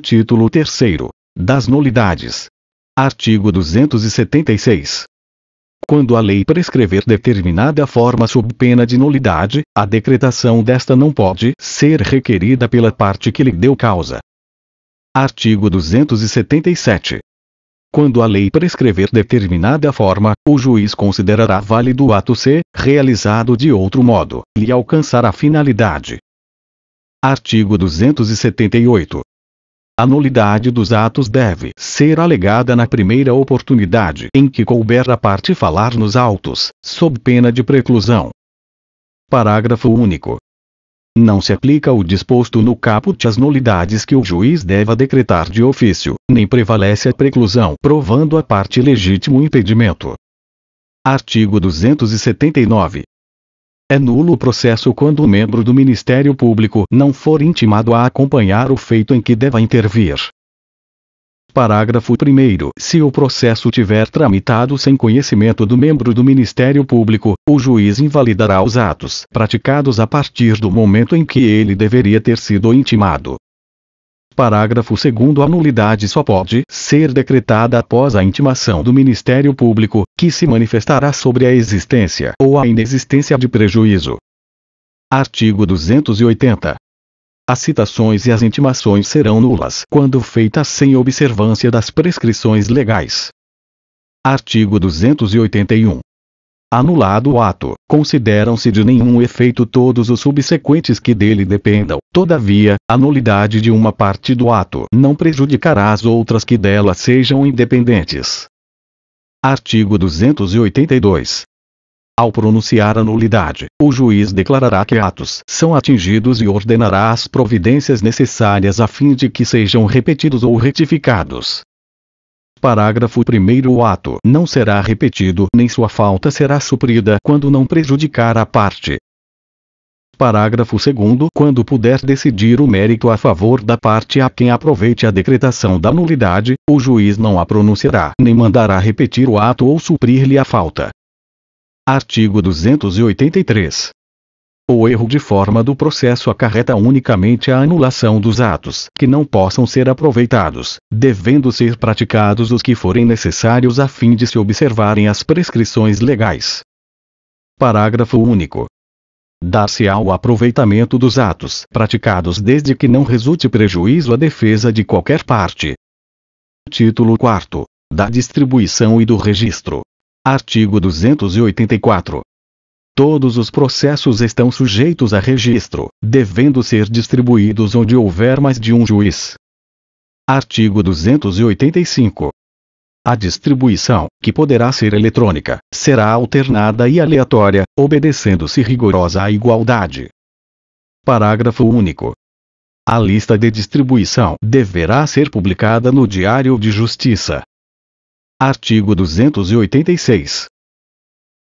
Título 3 Das nulidades. Artigo 276. Quando a lei prescrever determinada forma sob pena de nulidade, a decretação desta não pode ser requerida pela parte que lhe deu causa. Artigo 277. Quando a lei prescrever determinada forma, o juiz considerará válido o ato se, realizado de outro modo, lhe alcançar a finalidade. Artigo 278. A nulidade dos atos deve ser alegada na primeira oportunidade em que couber a parte falar nos autos, sob pena de preclusão. Parágrafo único. Não se aplica o disposto no caput às nulidades que o juiz deva decretar de ofício, nem prevalece a preclusão provando a parte legítimo impedimento. Artigo 279. É nulo o processo quando o um membro do Ministério Público não for intimado a acompanhar o feito em que deva intervir. Parágrafo 1. Se o processo tiver tramitado sem conhecimento do membro do Ministério Público, o juiz invalidará os atos praticados a partir do momento em que ele deveria ter sido intimado parágrafo 2 a nulidade só pode ser decretada após a intimação do Ministério Público, que se manifestará sobre a existência ou a inexistência de prejuízo. Artigo 280. As citações e as intimações serão nulas quando feitas sem observância das prescrições legais. Artigo 281 anulado o ato, consideram-se de nenhum efeito todos os subsequentes que dele dependam. Todavia, a nulidade de uma parte do ato não prejudicará as outras que dela sejam independentes. Artigo 282. Ao pronunciar a nulidade, o juiz declarará que atos são atingidos e ordenará as providências necessárias a fim de que sejam repetidos ou retificados. Parágrafo 1 O ato não será repetido nem sua falta será suprida quando não prejudicar a parte. Parágrafo 2 Quando puder decidir o mérito a favor da parte a quem aproveite a decretação da nulidade, o juiz não a pronunciará nem mandará repetir o ato ou suprir-lhe a falta. Artigo 283. O erro de forma do processo acarreta unicamente a anulação dos atos que não possam ser aproveitados, devendo ser praticados os que forem necessários a fim de se observarem as prescrições legais. Parágrafo único. Dar-se á o aproveitamento dos atos praticados desde que não resulte prejuízo à defesa de qualquer parte. Título 4. Da distribuição e do registro. Artigo 284. Todos os processos estão sujeitos a registro, devendo ser distribuídos onde houver mais de um juiz. Artigo 285. A distribuição, que poderá ser eletrônica, será alternada e aleatória, obedecendo-se rigorosa à igualdade. Parágrafo único. A lista de distribuição deverá ser publicada no Diário de Justiça. Artigo 286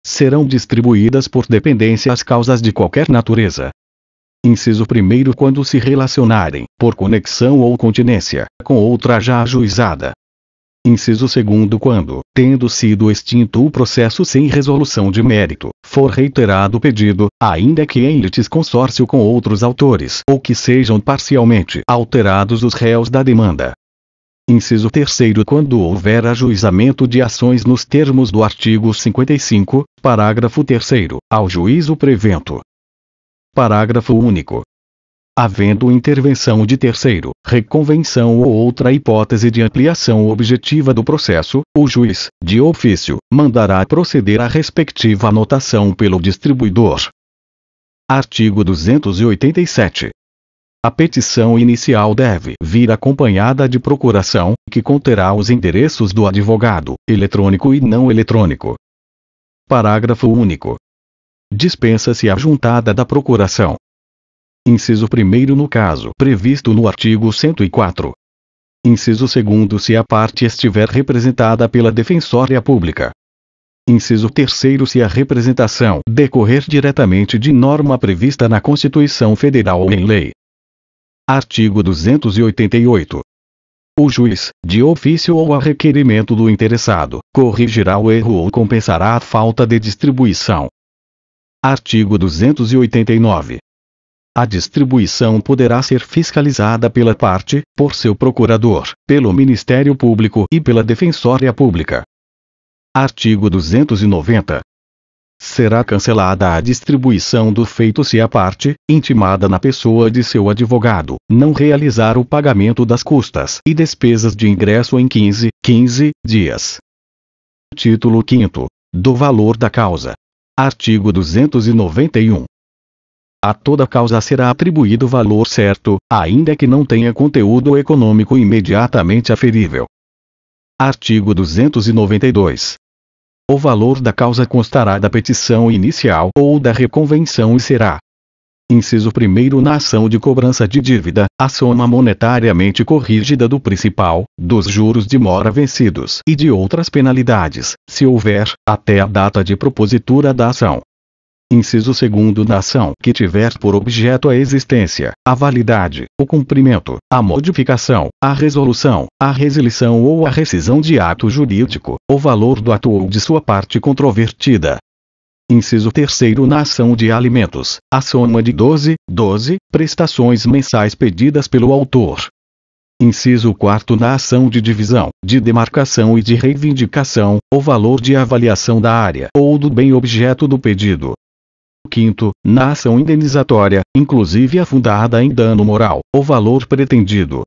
serão distribuídas por dependência às causas de qualquer natureza. Inciso 1 Quando se relacionarem, por conexão ou continência, com outra já ajuizada. Inciso 2 Quando, tendo sido extinto o processo sem resolução de mérito, for reiterado o pedido, ainda que em litisconsórcio com outros autores ou que sejam parcialmente alterados os réus da demanda, Inciso 3 Quando houver ajuizamento de ações nos termos do artigo 55, parágrafo 3 ao juízo prevento. Parágrafo único. Havendo intervenção de terceiro, reconvenção ou outra hipótese de ampliação objetiva do processo, o juiz, de ofício, mandará proceder à respectiva anotação pelo distribuidor. Artigo 287. A petição inicial deve vir acompanhada de procuração, que conterá os endereços do advogado, eletrônico e não eletrônico. Parágrafo único. Dispensa-se a juntada da procuração. Inciso 1 no caso previsto no artigo 104. Inciso 2 se a parte estiver representada pela defensória pública. Inciso 3 se a representação decorrer diretamente de norma prevista na Constituição Federal ou em lei. Artigo 288. O juiz, de ofício ou a requerimento do interessado, corrigirá o erro ou compensará a falta de distribuição. Artigo 289. A distribuição poderá ser fiscalizada pela parte, por seu procurador, pelo Ministério Público e pela Defensoria Pública. Artigo 290 será cancelada a distribuição do feito se a parte, intimada na pessoa de seu advogado, não realizar o pagamento das custas e despesas de ingresso em 15, 15 dias. Título 5. Do valor da causa. Artigo 291. A toda causa será atribuído valor certo, ainda que não tenha conteúdo econômico imediatamente aferível. Artigo 292. O valor da causa constará da petição inicial ou da reconvenção e será. Inciso 1 Na ação de cobrança de dívida, a soma monetariamente corrigida do principal, dos juros de mora vencidos e de outras penalidades, se houver, até a data de propositura da ação, Inciso segundo da ação que tiver por objeto a existência, a validade, o cumprimento, a modificação, a resolução, a resilição ou a rescisão de ato jurídico, o valor do ato ou de sua parte controvertida. Inciso terceiro na ação de alimentos, a soma de 12, 12 prestações mensais pedidas pelo autor, Inciso 4 Na ação de divisão, de demarcação e de reivindicação, o valor de avaliação da área ou do bem objeto do pedido, Quinto, na ação indenizatória, inclusive afundada em dano moral, o valor pretendido.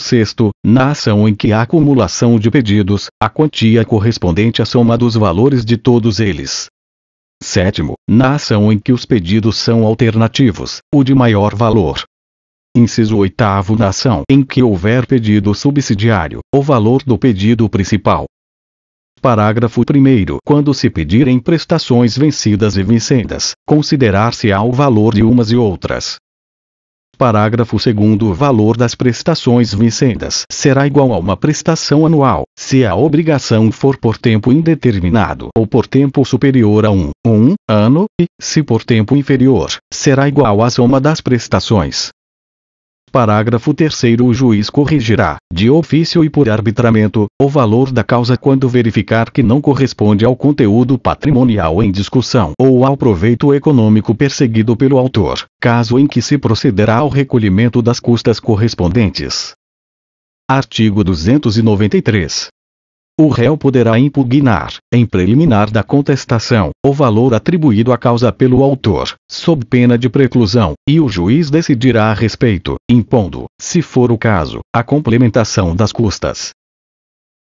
Sexto, na ação em que há acumulação de pedidos, a quantia correspondente à soma dos valores de todos eles. Sétimo, na ação em que os pedidos são alternativos, o de maior valor. Inciso oitavo na ação em que houver pedido subsidiário, o valor do pedido principal, parágrafo 1 quando se pedirem prestações vencidas e vincendas, considerar-se-á o valor de umas e outras. Parágrafo 2 O valor das prestações vincendas será igual a uma prestação anual, se a obrigação for por tempo indeterminado ou por tempo superior a um, um ano, e, se por tempo inferior, será igual à soma das prestações parágrafo 3 o juiz corrigirá, de ofício e por arbitramento, o valor da causa quando verificar que não corresponde ao conteúdo patrimonial em discussão ou ao proveito econômico perseguido pelo autor, caso em que se procederá ao recolhimento das custas correspondentes. Artigo 293 o réu poderá impugnar, em preliminar da contestação, o valor atribuído à causa pelo autor, sob pena de preclusão, e o juiz decidirá a respeito, impondo, se for o caso, a complementação das custas.